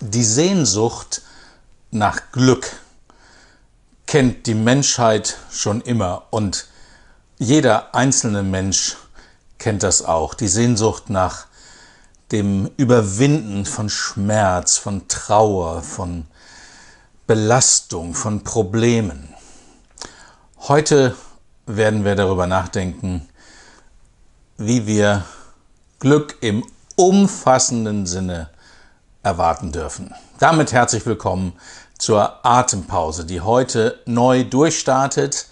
Die Sehnsucht nach Glück kennt die Menschheit schon immer und jeder einzelne Mensch kennt das auch. Die Sehnsucht nach dem Überwinden von Schmerz, von Trauer, von Belastung, von Problemen. Heute werden wir darüber nachdenken, wie wir Glück im umfassenden Sinne erwarten dürfen. Damit herzlich willkommen zur Atempause, die heute neu durchstartet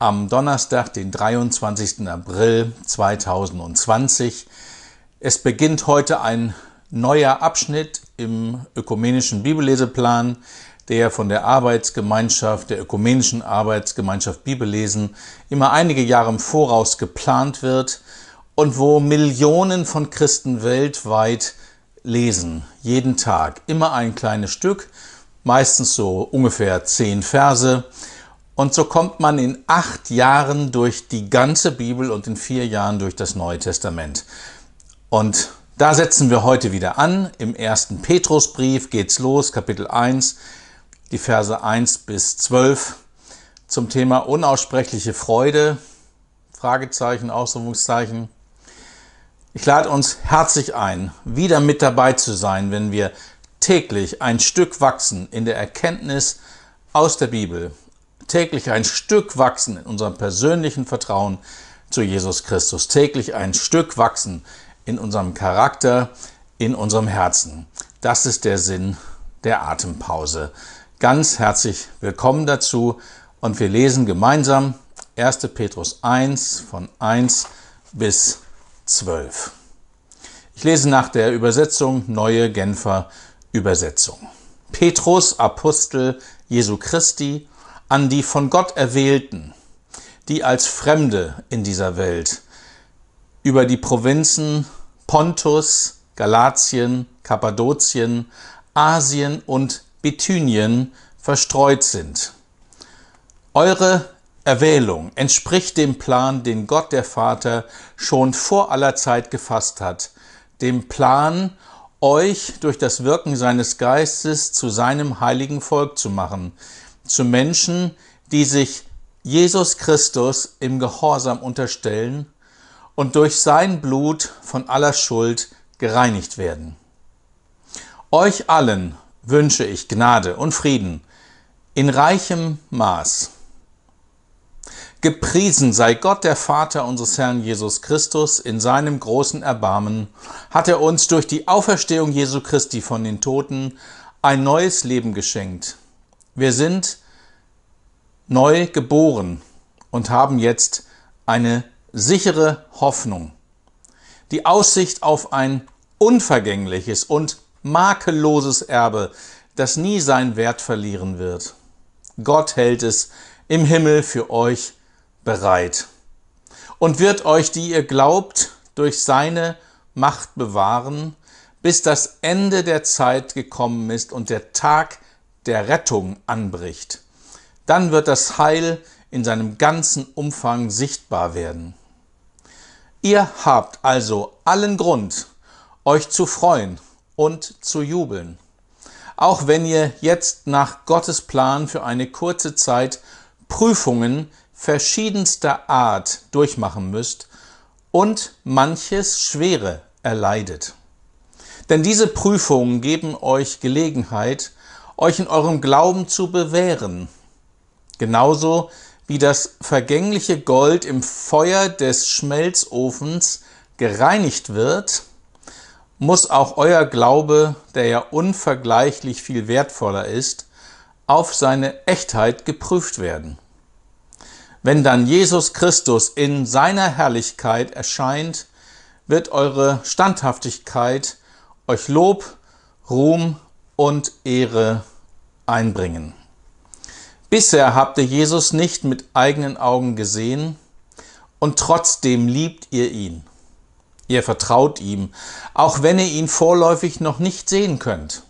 am Donnerstag, den 23. April 2020. Es beginnt heute ein neuer Abschnitt im ökumenischen Bibelleseplan, der von der Arbeitsgemeinschaft, der ökumenischen Arbeitsgemeinschaft Bibellesen immer einige Jahre im Voraus geplant wird und wo Millionen von Christen weltweit lesen, jeden Tag, immer ein kleines Stück, meistens so ungefähr zehn Verse. Und so kommt man in acht Jahren durch die ganze Bibel und in vier Jahren durch das Neue Testament. Und da setzen wir heute wieder an. Im ersten Petrusbrief geht's los, Kapitel 1, die Verse 1 bis 12 zum Thema unaussprechliche Freude, Fragezeichen, Ausrufungszeichen. Ich lade uns herzlich ein, wieder mit dabei zu sein, wenn wir täglich ein Stück wachsen in der Erkenntnis aus der Bibel, täglich ein Stück wachsen in unserem persönlichen Vertrauen zu Jesus Christus, täglich ein Stück wachsen in unserem Charakter, in unserem Herzen. Das ist der Sinn der Atempause. Ganz herzlich willkommen dazu und wir lesen gemeinsam 1. Petrus 1 von 1 bis 3. 12. Ich lese nach der Übersetzung Neue Genfer Übersetzung. Petrus, Apostel Jesu Christi, an die von Gott Erwählten, die als Fremde in dieser Welt über die Provinzen Pontus, Galatien, Kappadokien, Asien und Bithynien verstreut sind. Eure Erwählung entspricht dem Plan, den Gott der Vater schon vor aller Zeit gefasst hat, dem Plan, euch durch das Wirken seines Geistes zu seinem heiligen Volk zu machen, zu Menschen, die sich Jesus Christus im Gehorsam unterstellen und durch sein Blut von aller Schuld gereinigt werden. Euch allen wünsche ich Gnade und Frieden in reichem Maß Gepriesen sei Gott, der Vater unseres Herrn Jesus Christus, in seinem großen Erbarmen hat er uns durch die Auferstehung Jesu Christi von den Toten ein neues Leben geschenkt. Wir sind neu geboren und haben jetzt eine sichere Hoffnung. Die Aussicht auf ein unvergängliches und makelloses Erbe, das nie seinen Wert verlieren wird. Gott hält es im Himmel für euch bereit und wird euch, die ihr glaubt, durch seine Macht bewahren, bis das Ende der Zeit gekommen ist und der Tag der Rettung anbricht. Dann wird das Heil in seinem ganzen Umfang sichtbar werden. Ihr habt also allen Grund, euch zu freuen und zu jubeln, auch wenn ihr jetzt nach Gottes Plan für eine kurze Zeit Prüfungen verschiedenster Art durchmachen müsst und manches Schwere erleidet. Denn diese Prüfungen geben euch Gelegenheit, euch in eurem Glauben zu bewähren, genauso wie das vergängliche Gold im Feuer des Schmelzofens gereinigt wird, muss auch euer Glaube, der ja unvergleichlich viel wertvoller ist, auf seine Echtheit geprüft werden. Wenn dann Jesus Christus in seiner Herrlichkeit erscheint, wird eure Standhaftigkeit euch Lob, Ruhm und Ehre einbringen. Bisher habt ihr Jesus nicht mit eigenen Augen gesehen und trotzdem liebt ihr ihn. Ihr vertraut ihm, auch wenn ihr ihn vorläufig noch nicht sehen könnt.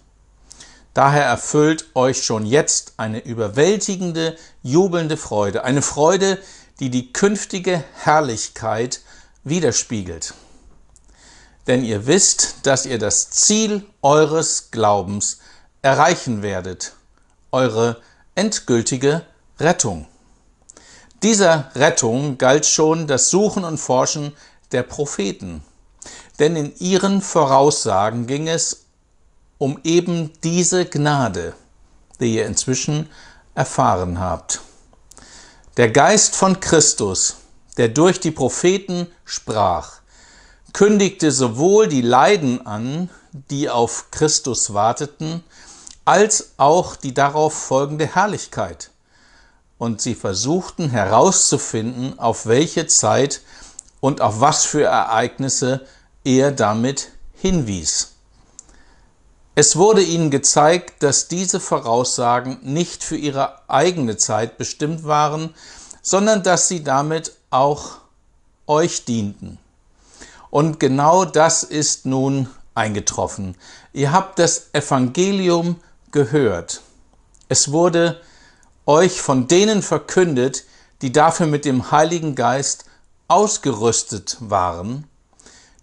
Daher erfüllt euch schon jetzt eine überwältigende, jubelnde Freude, eine Freude, die die künftige Herrlichkeit widerspiegelt. Denn ihr wisst, dass ihr das Ziel eures Glaubens erreichen werdet, eure endgültige Rettung. Dieser Rettung galt schon das Suchen und Forschen der Propheten, denn in ihren Voraussagen ging es um eben diese Gnade, die ihr inzwischen erfahren habt. Der Geist von Christus, der durch die Propheten sprach, kündigte sowohl die Leiden an, die auf Christus warteten, als auch die darauf folgende Herrlichkeit. Und sie versuchten herauszufinden, auf welche Zeit und auf was für Ereignisse er damit hinwies. Es wurde ihnen gezeigt, dass diese Voraussagen nicht für ihre eigene Zeit bestimmt waren, sondern dass sie damit auch euch dienten. Und genau das ist nun eingetroffen. Ihr habt das Evangelium gehört. Es wurde euch von denen verkündet, die dafür mit dem Heiligen Geist ausgerüstet waren,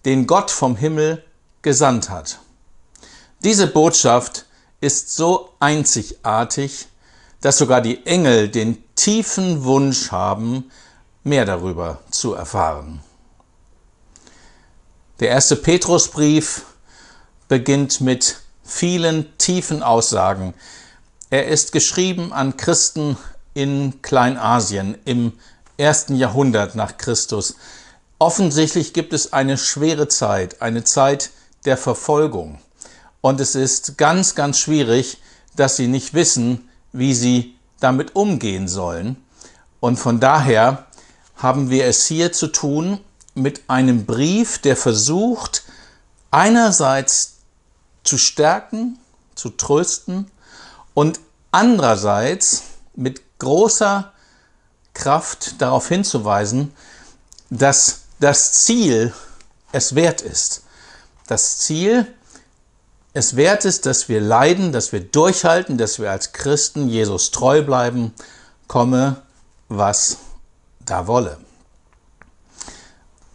den Gott vom Himmel gesandt hat. Diese Botschaft ist so einzigartig, dass sogar die Engel den tiefen Wunsch haben, mehr darüber zu erfahren. Der erste Petrusbrief beginnt mit vielen tiefen Aussagen. Er ist geschrieben an Christen in Kleinasien im ersten Jahrhundert nach Christus. Offensichtlich gibt es eine schwere Zeit, eine Zeit der Verfolgung. Und es ist ganz, ganz schwierig, dass sie nicht wissen, wie sie damit umgehen sollen. Und von daher haben wir es hier zu tun mit einem Brief, der versucht, einerseits zu stärken, zu trösten und andererseits mit großer Kraft darauf hinzuweisen, dass das Ziel es wert ist. Das Ziel, es wert ist, dass wir leiden, dass wir durchhalten, dass wir als Christen Jesus treu bleiben, komme, was da wolle.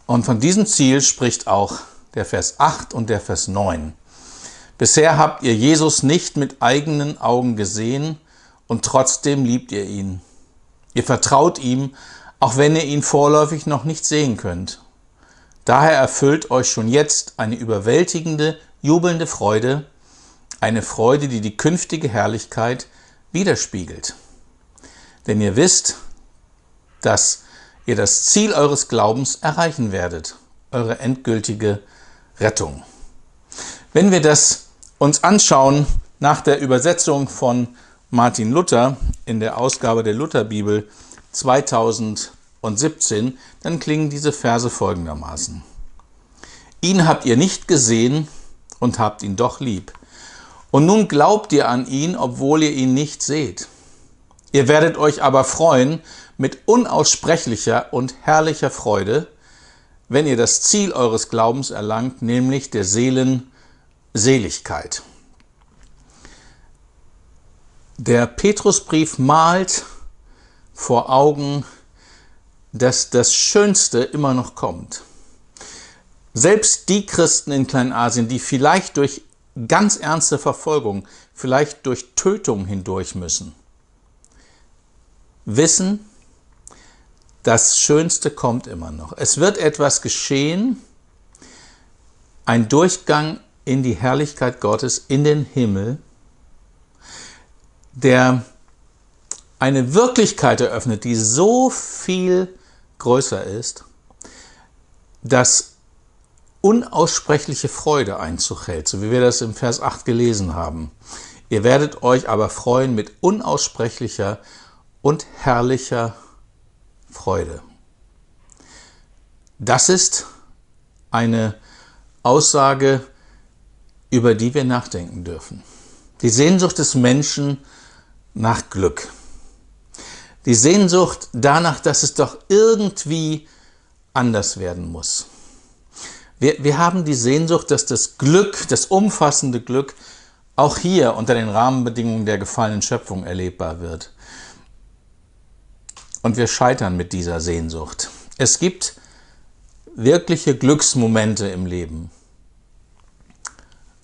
Und von diesem Ziel spricht auch der Vers 8 und der Vers 9. Bisher habt ihr Jesus nicht mit eigenen Augen gesehen und trotzdem liebt ihr ihn. Ihr vertraut ihm, auch wenn ihr ihn vorläufig noch nicht sehen könnt. Daher erfüllt euch schon jetzt eine überwältigende jubelnde Freude, eine Freude, die die künftige Herrlichkeit widerspiegelt. Denn ihr wisst, dass ihr das Ziel eures Glaubens erreichen werdet, eure endgültige Rettung. Wenn wir das uns anschauen nach der Übersetzung von Martin Luther in der Ausgabe der Lutherbibel 2017, dann klingen diese Verse folgendermaßen. Ihn habt ihr nicht gesehen, und habt ihn doch lieb. Und nun glaubt ihr an ihn, obwohl ihr ihn nicht seht. Ihr werdet euch aber freuen mit unaussprechlicher und herrlicher Freude, wenn ihr das Ziel eures Glaubens erlangt, nämlich der Seelen Seligkeit. Der Petrusbrief malt vor Augen, dass das Schönste immer noch kommt. Selbst die Christen in Kleinasien, die vielleicht durch ganz ernste Verfolgung, vielleicht durch Tötung hindurch müssen, wissen, das Schönste kommt immer noch. Es wird etwas geschehen, ein Durchgang in die Herrlichkeit Gottes, in den Himmel, der eine Wirklichkeit eröffnet, die so viel größer ist, dass unaussprechliche Freude einzuhält, so wie wir das im Vers 8 gelesen haben. Ihr werdet euch aber freuen mit unaussprechlicher und herrlicher Freude. Das ist eine Aussage, über die wir nachdenken dürfen. Die Sehnsucht des Menschen nach Glück. Die Sehnsucht danach, dass es doch irgendwie anders werden muss. Wir, wir haben die Sehnsucht, dass das Glück, das umfassende Glück, auch hier unter den Rahmenbedingungen der gefallenen Schöpfung erlebbar wird. Und wir scheitern mit dieser Sehnsucht. Es gibt wirkliche Glücksmomente im Leben.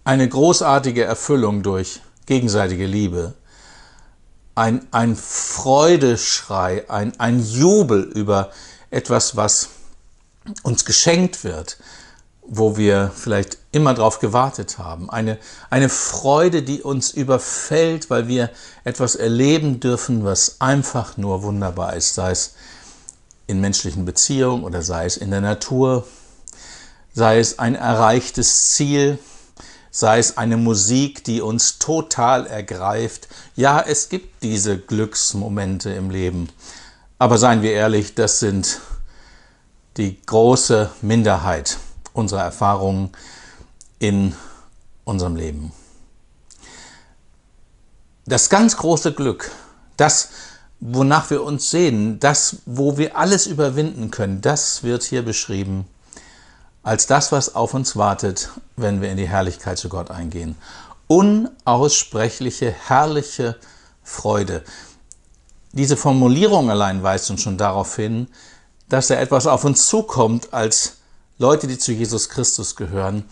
Eine großartige Erfüllung durch gegenseitige Liebe. Ein, ein Freudeschrei, ein, ein Jubel über etwas, was uns geschenkt wird wo wir vielleicht immer drauf gewartet haben. Eine, eine Freude, die uns überfällt, weil wir etwas erleben dürfen, was einfach nur wunderbar ist, sei es in menschlichen Beziehungen oder sei es in der Natur, sei es ein erreichtes Ziel, sei es eine Musik, die uns total ergreift. Ja, es gibt diese Glücksmomente im Leben. Aber seien wir ehrlich, das sind die große Minderheit unserer Erfahrungen in unserem Leben. Das ganz große Glück, das, wonach wir uns sehen, das, wo wir alles überwinden können, das wird hier beschrieben als das, was auf uns wartet, wenn wir in die Herrlichkeit zu Gott eingehen. Unaussprechliche, herrliche Freude. Diese Formulierung allein weist uns schon darauf hin, dass da etwas auf uns zukommt als Leute, die zu Jesus Christus gehören,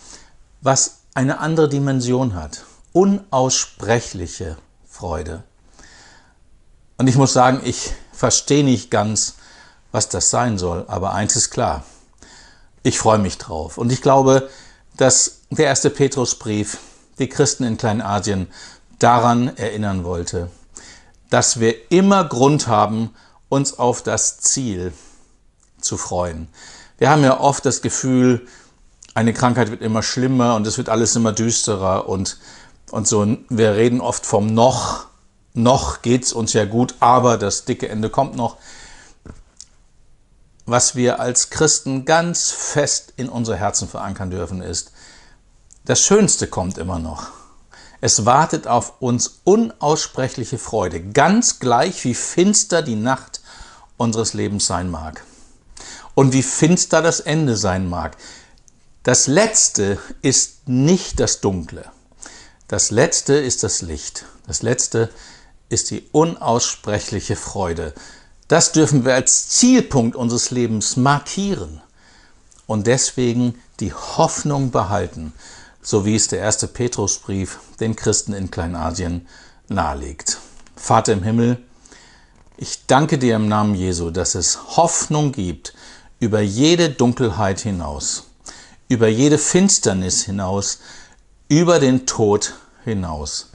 was eine andere Dimension hat. Unaussprechliche Freude. Und ich muss sagen, ich verstehe nicht ganz, was das sein soll, aber eins ist klar. Ich freue mich drauf. Und ich glaube, dass der erste Petrusbrief die Christen in Kleinasien daran erinnern wollte, dass wir immer Grund haben, uns auf das Ziel zu freuen. Wir haben ja oft das Gefühl, eine Krankheit wird immer schlimmer und es wird alles immer düsterer und, und so. Wir reden oft vom noch, noch geht's uns ja gut, aber das dicke Ende kommt noch. Was wir als Christen ganz fest in unsere Herzen verankern dürfen, ist, das Schönste kommt immer noch. Es wartet auf uns unaussprechliche Freude, ganz gleich wie finster die Nacht unseres Lebens sein mag und wie finster das Ende sein mag. Das Letzte ist nicht das Dunkle. Das Letzte ist das Licht. Das Letzte ist die unaussprechliche Freude. Das dürfen wir als Zielpunkt unseres Lebens markieren und deswegen die Hoffnung behalten, so wie es der erste Petrusbrief den Christen in Kleinasien nahelegt. Vater im Himmel, ich danke dir im Namen Jesu, dass es Hoffnung gibt über jede Dunkelheit hinaus, über jede Finsternis hinaus, über den Tod hinaus.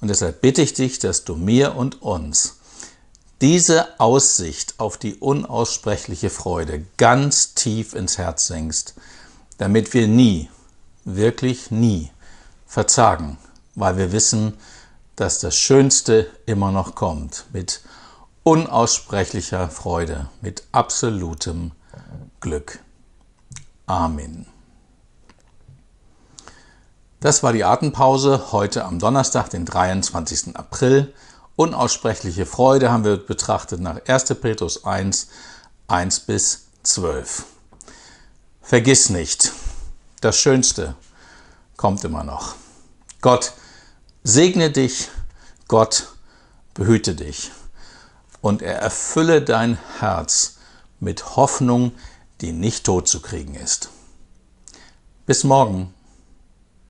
Und deshalb bitte ich dich, dass du mir und uns diese Aussicht auf die unaussprechliche Freude ganz tief ins Herz senkst, damit wir nie, wirklich nie verzagen, weil wir wissen, dass das Schönste immer noch kommt mit unaussprechlicher Freude, mit absolutem Glück. Amen. Das war die Atempause heute am Donnerstag, den 23. April. Unaussprechliche Freude haben wir betrachtet nach 1. Petrus 1, 1 bis 12. Vergiss nicht, das Schönste kommt immer noch. Gott segne dich, Gott behüte dich und er erfülle dein Herz mit Hoffnung, die nicht tot zu kriegen ist. Bis morgen.